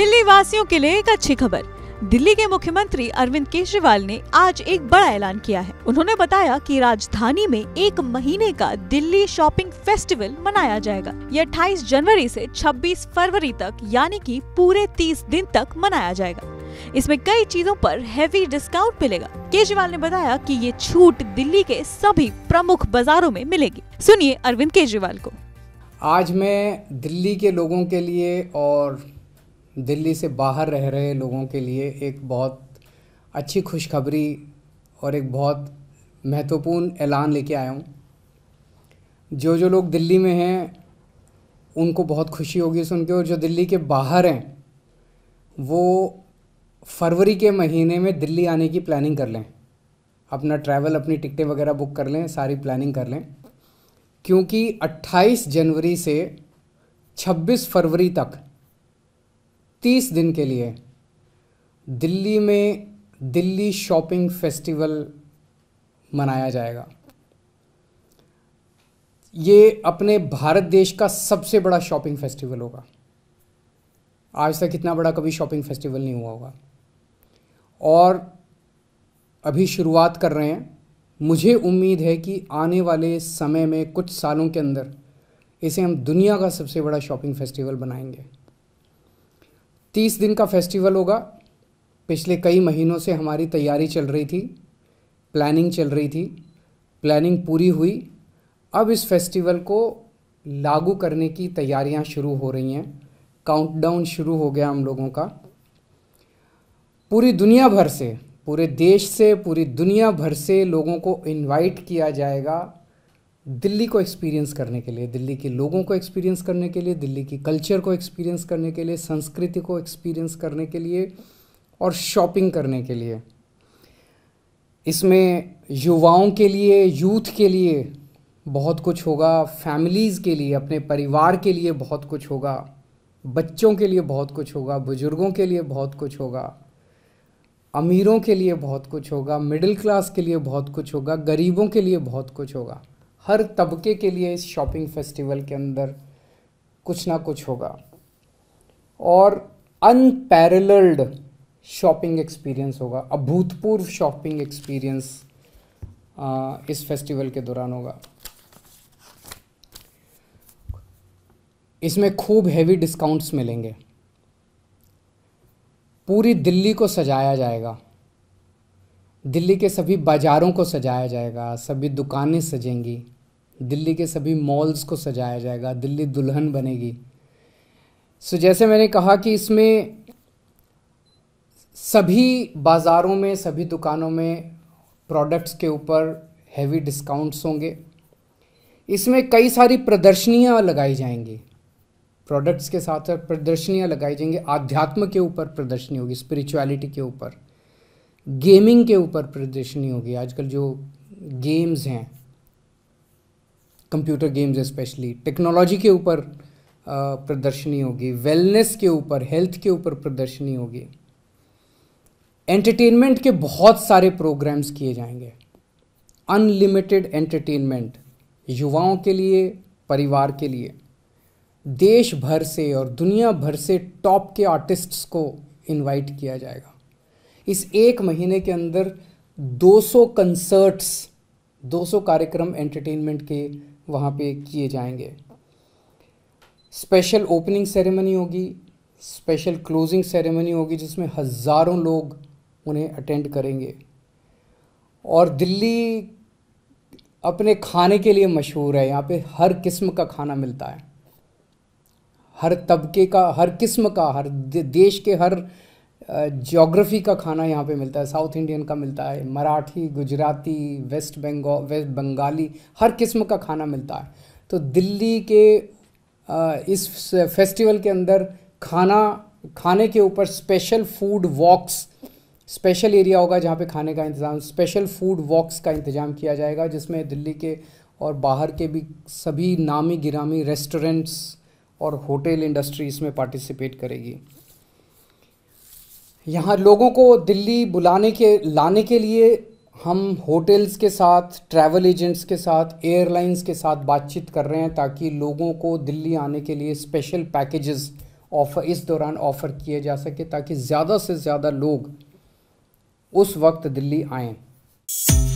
दिल्ली वासियों के लिए एक अच्छी खबर दिल्ली के मुख्यमंत्री अरविंद केजरीवाल ने आज एक बड़ा ऐलान किया है उन्होंने बताया कि राजधानी में एक महीने का दिल्ली शॉपिंग फेस्टिवल मनाया जाएगा यह 28 जनवरी से 26 फरवरी तक यानी कि पूरे 30 दिन तक मनाया जाएगा इसमें कई चीजों पर हैवी डिस्काउंट मिलेगा केजरीवाल ने बताया कि ये छूट दिल्ली के सभी प्रमुख बाजारों में मिलेगी सुनिए अरविंद केजरीवाल को आज मैं दिल्ली के लोगों के लिए और दिल्ली से बाहर रह रहे लोगों के लिए एक बहुत अच्छी खुशखबरी और एक बहुत महत्वपूर्ण ऐलान लेके आया हूँ जो जो लोग दिल्ली में हैं उनको बहुत खुशी होगी सुन के और जो दिल्ली के बाहर हैं वो फरवरी के महीने में दिल्ली आने की प्लानिंग कर लें अपना ट्रैवल अपनी टिकटें वगैरह बुक कर लें सारी प्लानिंग कर लें क्योंकि 28 जनवरी से 26 फरवरी तक तीस दिन के लिए दिल्ली में दिल्ली शॉपिंग फेस्टिवल मनाया जाएगा ये अपने भारत देश का सबसे बड़ा शॉपिंग फेस्टिवल होगा आज तक इतना बड़ा कभी शॉपिंग फेस्टिवल नहीं हुआ होगा और अभी शुरुआत कर रहे हैं मुझे उम्मीद है कि आने वाले समय में कुछ सालों के अंदर इसे हम दुनिया का सबसे बड़ा शॉपिंग फेस्टिवल बनाएंगे तीस दिन का फेस्टिवल होगा पिछले कई महीनों से हमारी तैयारी चल रही थी प्लानिंग चल रही थी प्लानिंग पूरी हुई अब इस फेस्टिवल को लागू करने की तैयारियां शुरू हो रही हैं काउंटडाउन शुरू हो गया हम लोगों का पूरी दुनिया भर से पूरे देश से पूरी दुनिया भर से लोगों को इनवाइट किया जाएगा दिल्ली को एक्सपीरियंस करने के लिए दिल्ली के लोगों को एक्सपीरियंस करने के लिए दिल्ली की कल्चर को एक्सपीरियंस करने के लिए संस्कृति को एक्सपीरियंस करने के लिए और शॉपिंग करने के लिए इसमें युवाओं के लिए यूथ के लिए बहुत कुछ होगा फैमिलीज़ के लिए अपने परिवार के लिए बहुत कुछ होगा बच्चों के लिए बहुत कुछ होगा बुज़ुर्गों के लिए बहुत कुछ होगा अमीरों के लिए बहुत कुछ होगा मिडिल क्लास के लिए बहुत कुछ होगा गरीबों के लिए बहुत कुछ होगा हर तबके के लिए इस शॉपिंग फेस्टिवल के अंदर कुछ ना कुछ होगा और अनपैरल्ड शॉपिंग एक्सपीरियंस होगा अभूतपूर्व शॉपिंग एक्सपीरियंस इस फेस्टिवल के दौरान होगा इसमें खूब हैवी डिस्काउंट्स मिलेंगे पूरी दिल्ली को सजाया जाएगा दिल्ली के सभी बाज़ारों को सजाया जाएगा सभी दुकानें सजेंगी दिल्ली के सभी मॉल्स को सजाया जाएगा दिल्ली दुल्हन बनेगी सो जैसे मैंने कहा कि इसमें सभी बाज़ारों में सभी दुकानों में प्रोडक्ट्स के ऊपर हैवी डिस्काउंट्स होंगे इसमें कई सारी प्रदर्शनियाँ लगाई जाएंगी प्रोडक्ट्स के साथ साथ प्रदर्शनियाँ लगाई जाएंगी आध्यात्म के ऊपर प्रदर्शनी होगी स्पिरिचुअलिटी के ऊपर गेमिंग के ऊपर प्रदर्शनी होगी आजकल जो गेम्स हैं कंप्यूटर गेम्स स्पेशली टेक्नोलॉजी के ऊपर प्रदर्शनी होगी वेलनेस के ऊपर हेल्थ के ऊपर प्रदर्शनी होगी एंटरटेनमेंट के बहुत सारे प्रोग्राम्स किए जाएंगे अनलिमिटेड एंटरटेनमेंट युवाओं के लिए परिवार के लिए देश भर से और दुनिया भर से टॉप के आर्टिस्ट्स को इनवाइट किया जाएगा इस एक महीने के अंदर 200 कंसर्ट्स 200 कार्यक्रम एंटरटेनमेंट के वहाँ पे किए जाएंगे स्पेशल ओपनिंग सेरेमनी होगी स्पेशल क्लोजिंग सेरेमनी होगी जिसमें हज़ारों लोग उन्हें अटेंड करेंगे और दिल्ली अपने खाने के लिए मशहूर है यहाँ पे हर किस्म का खाना मिलता है हर तबके का हर किस्म का हर देश के हर जोग्राफ़ी का खाना यहाँ पे मिलता है साउथ इंडियन का मिलता है मराठी गुजराती वेस्ट बंगाल वेस्ट बंगाली हर किस्म का खाना मिलता है तो दिल्ली के इस फेस्टिवल के अंदर खाना खाने के ऊपर special food walks special area होगा जहाँ पे खाने का इंतज़ाम स्पेशल फूड वॉक्स का इंतज़ाम किया जाएगा जिसमें दिल्ली के और बाहर के भी सभी नामी गिरामी रेस्टोरेंट्स और होटल इंडस्ट्री इसमें पार्टिसिपेट करेगी यहाँ लोगों को दिल्ली बुलाने के लाने के लिए हम होटल्स के साथ ट्रैवल एजेंट्स के साथ एयरलाइंस के साथ बातचीत कर रहे हैं ताकि लोगों को दिल्ली आने के लिए स्पेशल पैकेजेस ऑफर इस दौरान ऑफ़र किए जा सके ताकि ज़्यादा से ज़्यादा लोग उस वक्त दिल्ली आएँ